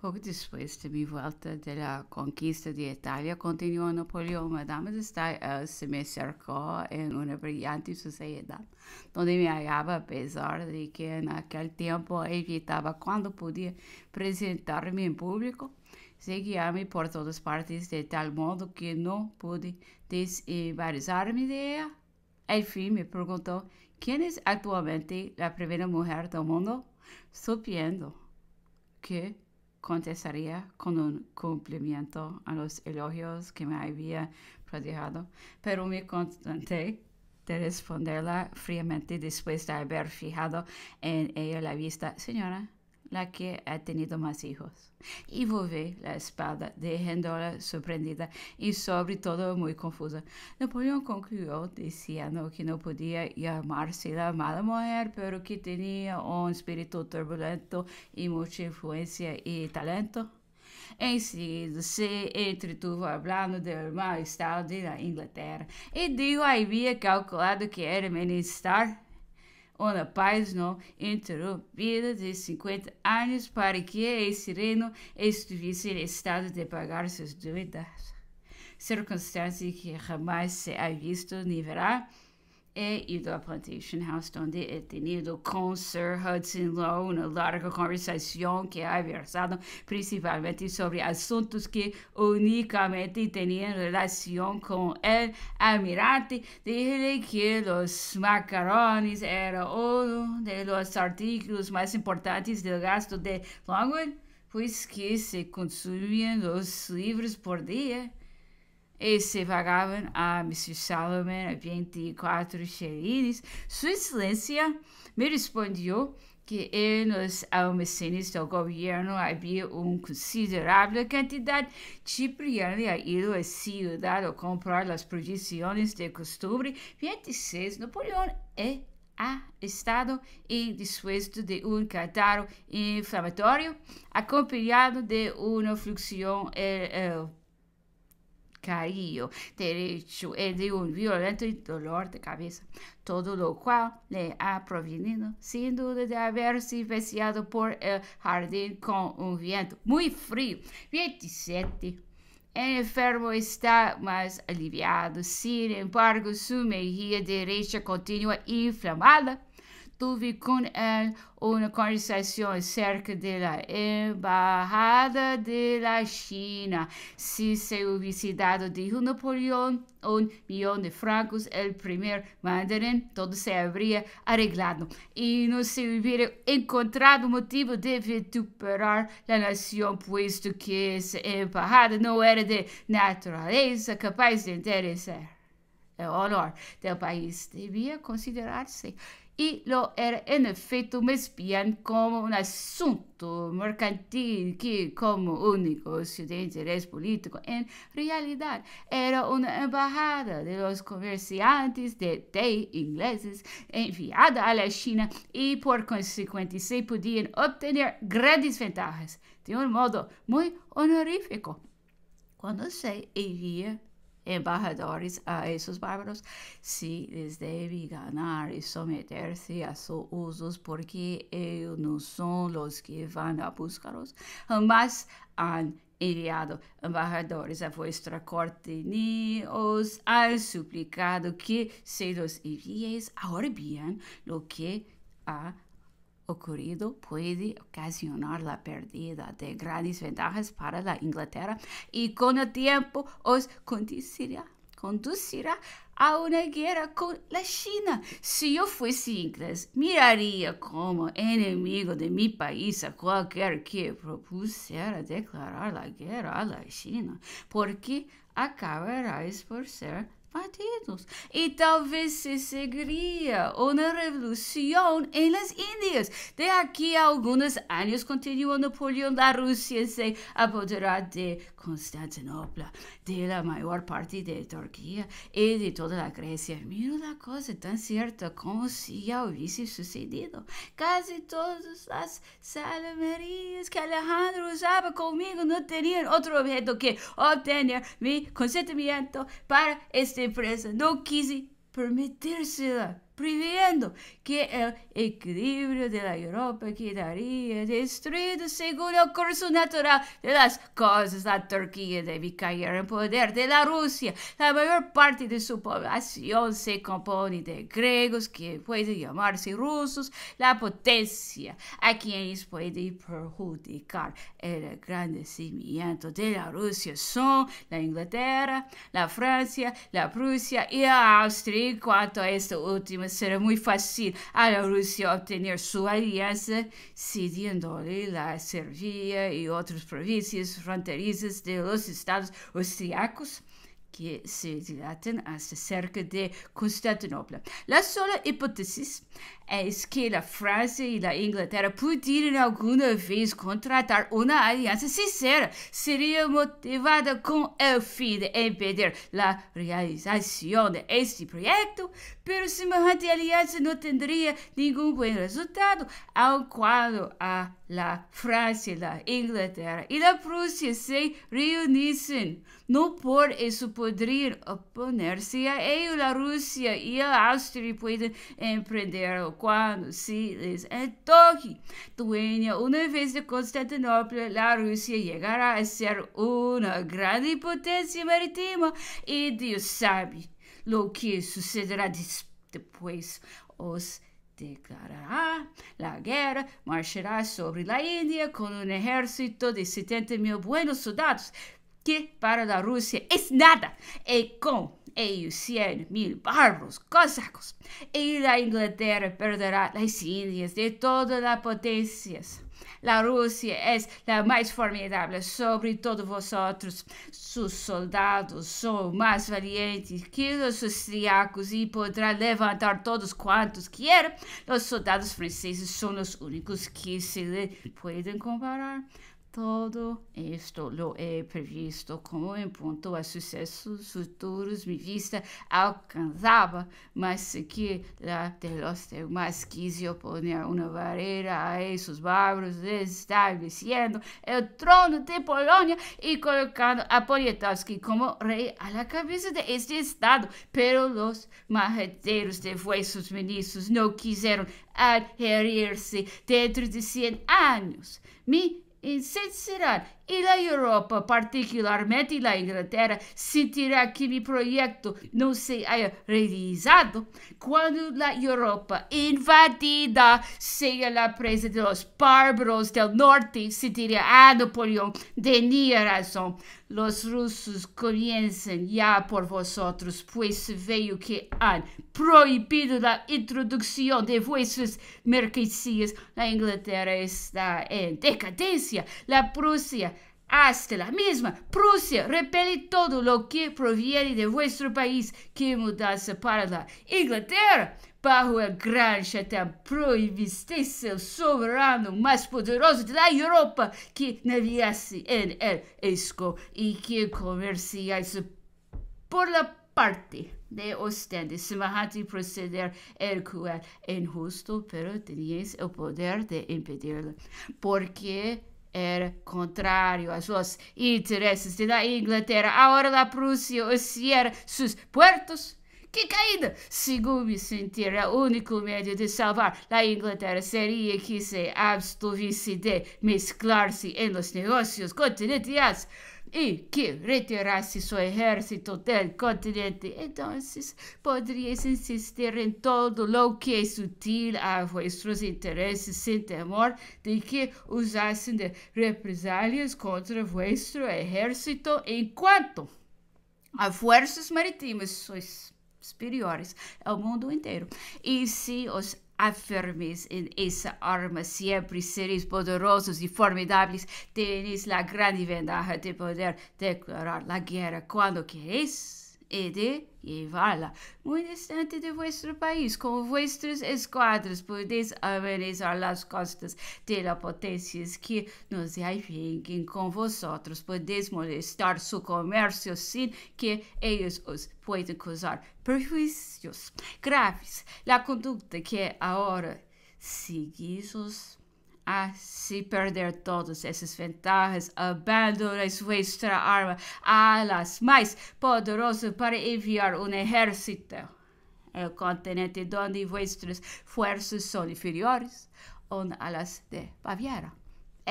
Poco después de mi vuelta de la conquista de Italia, continuó Napoleón, Madame de Stael eh, se me acercó en em una brillante sociedad, donde me hallaba a pesar de que en aquel tiempo evitaba cuando podía presentarme en em público. Seguíame por todas partes de tal modo que no pude desembarazarme de ella. Al em fin me preguntó, ¿quién es actualmente la primera mujer del mundo? Supiendo que contestaría con un cumplimiento a los elogios que me había prodigado, pero me contenté de responderla fríamente después de haber fijado en ella la vista. Señora, la que ha tenido más hijos. Y volvé la espada, dejándola sorprendida y sobre todo muy confusa. Napoleón concluyó diciendo que no podía llamarse la mala mujer, pero que tenía un espíritu turbulento y mucha influencia y talento. Em seguida, se entretuvo falando do mal estado da Inglaterra e deu a había calculado que era menester uma página interrompida de 50 anos para que esse reino estivesse em estado de pagar suas dívidas, circunstância que jamais se ha visto ni verá é, e ido à plantation house onde he é tenido com Sir Hudson Lowe uma larga conversação que ha é versado principalmente sobre assuntos que unicamente tenían relação com el almirante. Dije que os macarrones eram um dos artículos mais importantes do gasto de Longwood, pois que se consumiam os livros por dia se pagavam ah, a Mr. Salomon 24 xerines. Sua Excelência me respondeu que nos almacenes do governo havia uma considerável quantidade de Cipriani ha ido à cidade a comprar as projeções de costume. 26 Napoleão é ha estado e dispuesto de um catarro inflamatório acompanhado de uma fluxião. Eh, eh, carío, direito, e de um violento dolor de cabeça, todo o qual lhe ha provenido sem dúvida, de haberse viciado por el jardim com um viento muito frío. 27. O enfermo está mais aliviado, sin embargo, sua meia direita continua inflamada Estive com ele uma conversação acerca da Embaixada é da China. Se se houvesse dado de Napoleão um milhão de francos, é o primeiro mandarim, todo se habría arreglado e não se hubiera encontrado motivo de vituperar a nação, puesto que essa Embaixada não era de natureza capaz de interessar é o honor do país devia considerar-se y lo era en efecto un espían como un asunto mercantil que como único de interés político en realidad era una embajada de los comerciantes de té ingleses enviada a la China y por consecuencia se podían obtener grandes ventajas de un modo muy honorífico cuando se envía embajadores a esos bárbaros se les debe ganar y someterse a sus usos porque ellos no son los que van a buscarlos, jamás han enviado embajadores a vuestra corte ni os han suplicado que se los envíes ahora bien lo que ha ocurrido puede ocasionar la pérdida de grandes ventajas para la Inglaterra y con el tiempo os conducirá, conducirá a una guerra con la China. Si yo fuese inglés, miraría como enemigo de mi país a cualquier que propusiera declarar la guerra a la China, porque acabaráis por ser partidos. Y tal vez se seguiría una revolución en las Indias. De aquí a algunos años continuó Napoleón, la Rusia se apoderará de Constantinopla, de la mayor parte de Turquía y de toda la Grecia. Mira la cosa tan cierta como si ya hubiese sucedido. Casi todas las salamerías que Alejandro usaba conmigo no tenían otro objeto que obtener mi consentimiento para este ser empresa Não quis permitir-se. previendo que el equilibrio de la Europa quedaría destruido según el curso natural de las cosas. La Turquía debe caer en poder de la Rusia. La mayor parte de su población se compone de griegos que pueden llamarse rusos. La potencia a quienes puede perjudicar el cimiento de la Rusia son la Inglaterra, la Francia, la Prusia y la Austria. En cuanto a este último, será muito fácil a Rússia obter sua aliança cedendo-lhe a Serbia e outras províncias fronteiriças dos estados austriacos que se dilatam até ah, cerca de Constantinopla. A seule hipótese é que a França e a Inglaterra pourraient alguma vez contratar uma aliança sincera, seria motivada com o fim de impedir a realização deste projeto, mas semelhante aliança não teria nenhum bom resultado, ao qual a la Francia, la Inglaterra y la Prusia se reuniesen, no por eso podrían oponerse a ellos. La Rusia y la Austria pueden emprenderlo cuando se les toque Dueña una vez de Constantinopla, la Rusia llegará a ser una gran potencia marítima y Dios sabe lo que sucederá después. Os declarará la guerra, marchará sobre la India con un ejército de 70 mil buenos soldados, que para la Rusia es nada, y con ellos 100 mil bárbaros cosacos, y la Inglaterra perderá las Indias de todas las potencias. La Rússia é a mais formidável sobre todos vosotros. Seus soldados são mais valientes que os austríacos e poderá levantar todos quantos quiser. Os soldados franceses são os únicos que se lhe podem comparar. Todo esto lo é previsto como en ponto a sucessos futuros me vista alcançava mas que lá de los demás quise oponer uma barreira a esses bárbaros, estabelecendo o trono de Polônia e colocando a Poniatowski como rei a la cabeza de este estado. Pero los majeteros de vossos ministros não quiseram quisieron se dentro de 100 anos Mi e se tirar y la Europa, particularmente la Inglaterra, sentirá que mi proyecto no se haya realizado cuando la Europa invadida sea la presa de los bárbaros del norte, sentirá a ah, de tenía razón. Los rusos comienzan ya por vosotros, pues veo que han prohibido la introducción de vuestras mercancías. La Inglaterra está en decadencia, la Prusia hasta la misma Prusia repele todo lo que proviene de vuestro país que mudase para la Inglaterra. Bajo el é gran chatão proibisse el soberano mais poderoso de la Europa que naviasse en el esco y que comerciase por la parte de ostende semejante proceder el cual es é injusto, pero teníais el poder de impedirlo. Porque era contrário aos vossos interesses da Inglaterra. Ahora la Prusia os cierra seus portos? Que caída! Segundo sentir, é o único meio de salvar a Inglaterra seria que se abstivesse de mesclar-se em los negócios continentais e que retirasse seu exército do continente. Então, poderias insistir em todo o que é sutil a vossos interesses sem temor de que usassem de represálias contra vuestro exército enquanto a forças marítimas sois superiores ao mundo inteiro. E se os afirmes em essa arma sempre seres poderosos e formidáveis, Tenéis a grande vantagem de poder declarar a guerra quando queres e de llevarla muito distante de vuestro país, com vuestros esquadras, podeis amenizar as costas de las que nos lleguen com vosotros, podéis molestar su comércio sin que eles os puedan causar prejuízos graves. La conduta que agora seguís os a se perder todas essas ventajas, abandona sua arma arma, alas mais poderosa para enviar um exército ao é continente onde vuestras forças são inferiores, ou as de Baviera.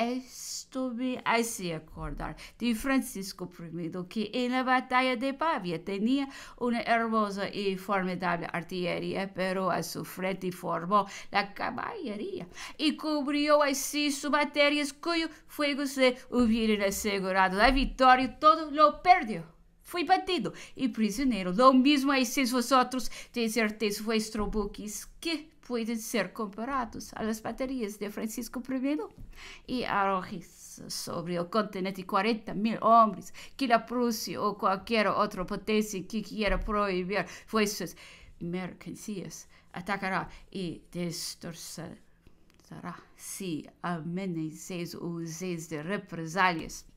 Estou é estou-me a se acordar de Francisco I, que em é Batalha de Pavia tinha uma hermosa e formidável artilharia, pero a sua frente formou a caballeria e cobriu assim suas baterias, cujo fogo se hubieran assegurado da vitória, todo o perdeu, foi batido e prisioneiro. Lo mesmo a esses vosotros, tenho certeza, vuestro buques que pueden ser comparados a baterias de Francisco I e arrojes sobre o continente mil homens que a Prússia ou qualquer outra potência que quiera proibir suas mercancías atacará y distorsionará si os uséis de represálias